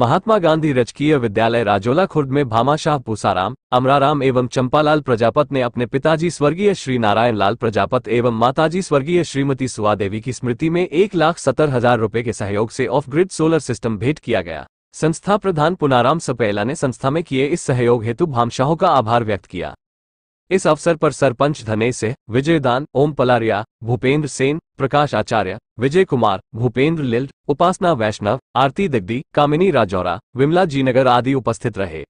महात्मा गांधी राजकीय विद्यालय राजोला खुर्द में भामाशाह पुसाराम अमराराम एवं चंपालाल प्रजापत ने अपने पिताजी स्वर्गीय श्री नारायण लाल प्रजापत एवं माताजी स्वर्गीय श्रीमती सुआ देवी की स्मृति में एक लाख सत्तर हजार रूपए के सहयोग से ऑफ ग्रिड सोलर सिस्टम भेंट किया गया संस्था प्रधान पुनाराम सपेला ने संस्था में किए इस सहयोग हेतु भामशाहों का आभार व्यक्त किया इस अवसर पर सरपंच धने से विजयदान ओम पलारिया भूपेंद्र सेन प्रकाश आचार्य विजय कुमार भूपेंद्र लिल उपासना वैष्णव आरती दिग्दी कामिनी राजौरा विमला जी नगर आदि उपस्थित रहे